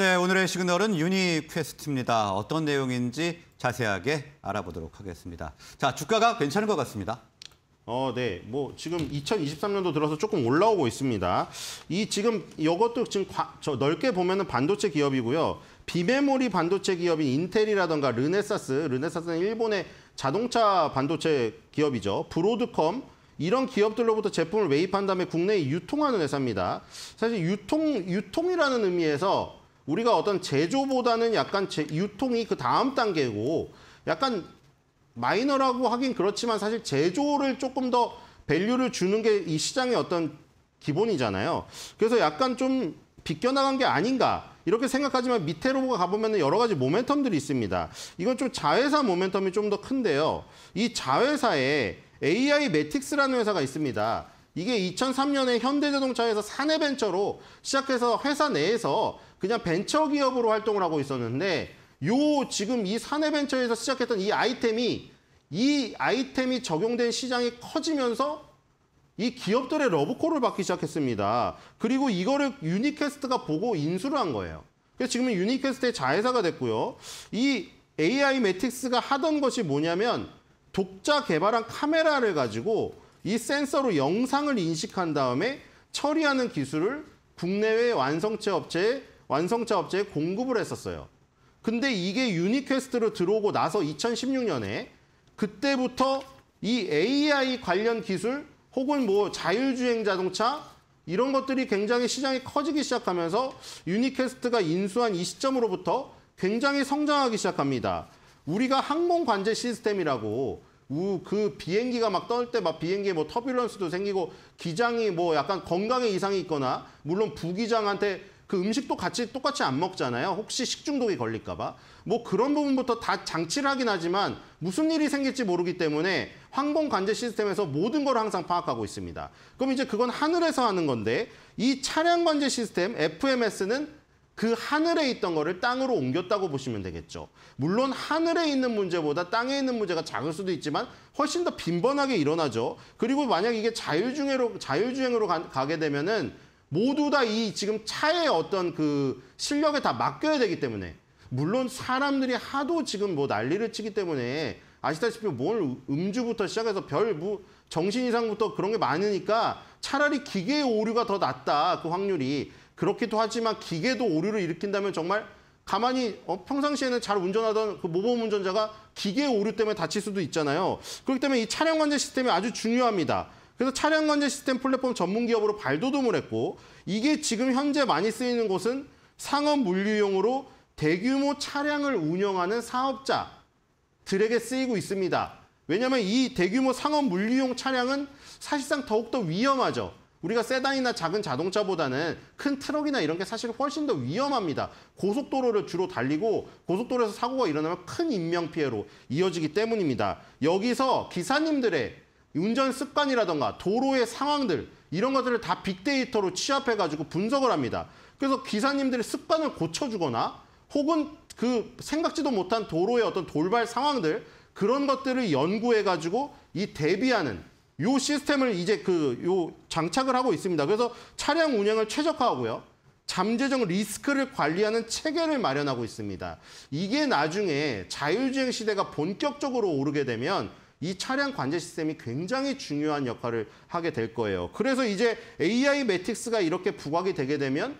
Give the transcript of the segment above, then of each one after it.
네, 오늘의 시그널은 유니퀘스트입니다. 어떤 내용인지 자세하게 알아보도록 하겠습니다. 자, 주가가 괜찮은 것 같습니다. 어, 네. 뭐 지금 2023년도 들어서 조금 올라오고 있습니다. 이 지금 이것도 지금 과, 저 넓게 보면은 반도체 기업이고요. 비메모리 반도체 기업인 인텔이라던가 르네사스, 르네사스는 일본의 자동차 반도체 기업이죠. 브로드컴 이런 기업들로부터 제품을 매입한 다음에 국내에 유통하는 회사입니다. 사실 유통 유통이라는 의미에서 우리가 어떤 제조보다는 약간 제, 유통이 그 다음 단계고 약간 마이너라고 하긴 그렇지만 사실 제조를 조금 더 밸류를 주는 게 이 시장의 어떤 기본이잖아요. 그래서 약간 좀 비껴나간 게 아닌가 이렇게 생각하지만 밑에로 가보면 여러 가지 모멘텀들이 있습니다. 이건 좀 자회사 모멘텀이 좀 더 큰데요. 이 자회사에 AI 매틱스라는 회사가 있습니다. 이게 2003년에 현대자동차에서 사내벤처로 시작해서 회사 내에서 그냥 벤처 기업으로 활동을 하고 있었는데 요 지금 이 사내 벤처에서 시작했던 이 아이템이 이 아이템이 적용된 시장이 커지면서 이 기업들의 러브콜을 받기 시작했습니다. 그리고 이거를 유니캐스트가 보고 인수를 한 거예요. 그래서 지금은 유니캐스트의 자회사가 됐고요. 이 AI 매틱스가 하던 것이 뭐냐면 독자 개발한 카메라를 가지고 이 센서로 영상을 인식한 다음에 처리하는 기술을 국내외 완성체 업체에 완성차 업체에 공급을 했었어요. 근데 이게 유니퀘스트로 들어오고 나서 2016년에 그때부터 이 AI 관련 기술 혹은 뭐 자율주행 자동차 이런 것들이 굉장히 시장이 커지기 시작하면서 유니퀘스트가 인수한 이 시점으로부터 굉장히 성장하기 시작합니다. 우리가 항공 관제 시스템이라고 그 비행기가 막 떠올 때 막 비행기에 뭐 터뷸런스도 생기고 기장이 뭐 약간 건강에 이상이 있거나 물론 부기장한테 그 음식도 같이 똑같이 안 먹잖아요. 혹시 식중독이 걸릴까 봐. 뭐 그런 부분부터 다 장치를 하긴 하지만 무슨 일이 생길지 모르기 때문에 항공 관제 시스템에서 모든 걸 항상 파악하고 있습니다. 그럼 이제 그건 하늘에서 하는 건데 이 차량 관제 시스템 FMS는 그 하늘에 있던 거를 땅으로 옮겼다고 보시면 되겠죠. 물론 하늘에 있는 문제보다 땅에 있는 문제가 작을 수도 있지만 훨씬 더 빈번하게 일어나죠. 그리고 만약 이게 자율주행으로, 자율주행으로 가, 게 되면은 모두 다 이 지금 차의 어떤 그 실력에 다 맡겨야 되기 때문에 물론 사람들이 하도 지금 뭐 난리를 치기 때문에 아시다시피 뭘 음주부터 시작해서 별뭐 정신 이상부터 그런 게 많으니까 차라리 기계의 오류가 더 낫다 그 확률이 그렇기도 하지만 기계도 오류를 일으킨다면 정말 가만히 어, 평상시에는 잘 운전하던 그 모범 운전자가 기계 오류 때문에 다칠 수도 있잖아요. 그렇기 때문에 이 차량 관제 시스템이 아주 중요합니다. 그래서 차량 관제 시스템 플랫폼 전문 기업으로 발돋움을 했고 이게 지금 현재 많이 쓰이는 곳은 상업 물류용으로 대규모 차량을 운영하는 사업자들에게 쓰이고 있습니다. 왜냐하면 이 대규모 상업 물류용 차량은 사실상 더욱더 위험하죠. 우리가 세단이나 작은 자동차보다는 큰 트럭이나 이런 게 사실 훨씬 더 위험합니다. 고속도로를 주로 달리고 고속도로에서 사고가 일어나면 큰 인명피해로 이어지기 때문입니다. 여기서 기사님들의 운전 습관이라던가 도로의 상황들 이런 것들을 다 빅데이터로 취합해가지고 분석을 합니다. 그래서 기사님들의 습관을 고쳐주거나 혹은 그 생각지도 못한 도로의 어떤 돌발 상황들 그런 것들을 연구해가지고 이 대비하는 요 시스템을 이제 그 요 장착을 하고 있습니다. 그래서 차량 운영을 최적화하고요. 잠재적 리스크를 관리하는 체계를 마련하고 있습니다. 이게 나중에 자율주행 시대가 본격적으로 오르게 되면 이 차량 관제 시스템이 굉장히 중요한 역할을 하게 될 거예요. 그래서 이제 AI 매틱스가 이렇게 부각이 되게 되면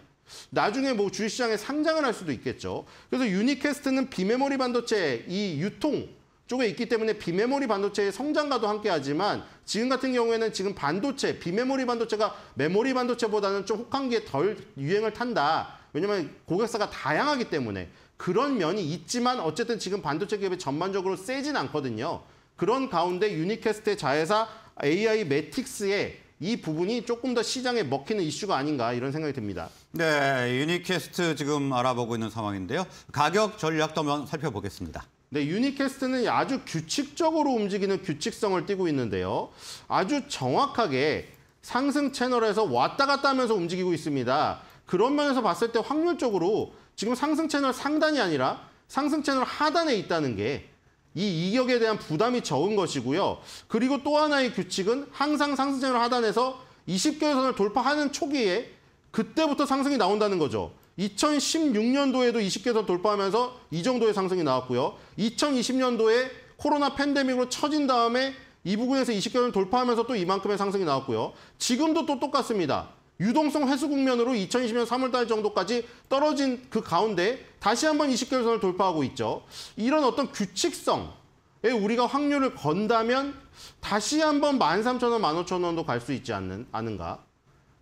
나중에 뭐 주식시장에 상장을 할 수도 있겠죠. 그래서 유니캐스트는 비메모리 반도체 이 유통 쪽에 있기 때문에 비메모리 반도체의 성장과도 함께하지만 지금 같은 경우에는 지금 반도체, 비메모리 반도체가 메모리 반도체보다는 좀 혹한기에 덜 유행을 탄다. 왜냐하면 고객사가 다양하기 때문에 그런 면이 있지만 어쨌든 지금 반도체 기업이 전반적으로 세진 않거든요. 그런 가운데 유니캐스트의 자회사 AI 매틱스의 이 부분이 조금 더 시장에 먹히는 이슈가 아닌가 이런 생각이 듭니다. 네, 유니캐스트 지금 알아보고 있는 상황인데요. 가격 전략도 한번 살펴보겠습니다. 네, 유니캐스트는 아주 규칙적으로 움직이는 규칙성을 띠고 있는데요. 아주 정확하게 상승 채널에서 왔다 갔다 하면서 움직이고 있습니다. 그런 면에서 봤을 때 확률적으로 지금 상승 채널 상단이 아니라 상승 채널 하단에 있다는 게이 이격에 대한 부담이 적은 것이고요. 그리고 또 하나의 규칙은 항상 상승세를 하단에서 20개월선을 돌파하는 초기에 그때부터 상승이 나온다는 거죠. 2016년도에도 20개선 월 돌파하면서 이 정도의 상승이 나왔고요. 2020년도에 코로나 팬데믹으로 처진 다음에 이 부근에서 20개선 월 돌파하면서 또 이만큼의 상승이 나왔고요. 지금도 또 똑같습니다. 유동성 회수 국면으로 2020년 3월달 정도까지 떨어진 그 가운데 다시 한번 20개월선을 돌파하고 있죠. 이런 어떤 규칙성에 우리가 확률을 건다면 다시 한번 13,000원, 15,000원도 갈 수 있지 않는, 않은가.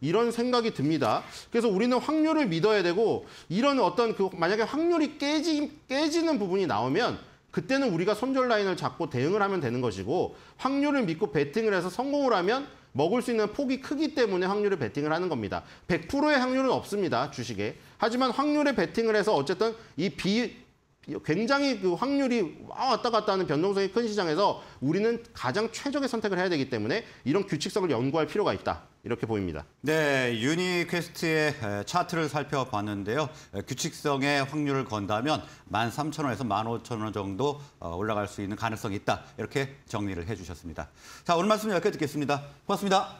이런 생각이 듭니다. 그래서 우리는 확률을 믿어야 되고 이런 어떤 그 만약에 확률이 깨지, 깨지는 부분이 나오면 그때는 우리가 손절 라인을 잡고 대응을 하면 되는 것이고 확률을 믿고 베팅을 해서 성공을 하면 먹을 수 있는 폭이 크기 때문에 확률을 베팅을 하는 겁니다. 100%의 확률은 없습니다. 주식에. 하지만 확률에 베팅을 해서 어쨌든 이 비, 굉장히 그 확률이 왔다 갔다 하는 변동성이 큰 시장에서 우리는 가장 최적의 선택을 해야 되기 때문에 이런 규칙성을 연구할 필요가 있다. 이렇게 보입니다. 네, 유니퀘스트의 차트를 살펴봤는데요. 규칙성의 확률을 건다면 13,000원에서 15,000원 정도 어, 올라갈 수 있는 가능성이 있다. 이렇게 정리를 해주셨습니다. 자, 오늘 말씀 여기까지 듣겠습니다. 고맙습니다.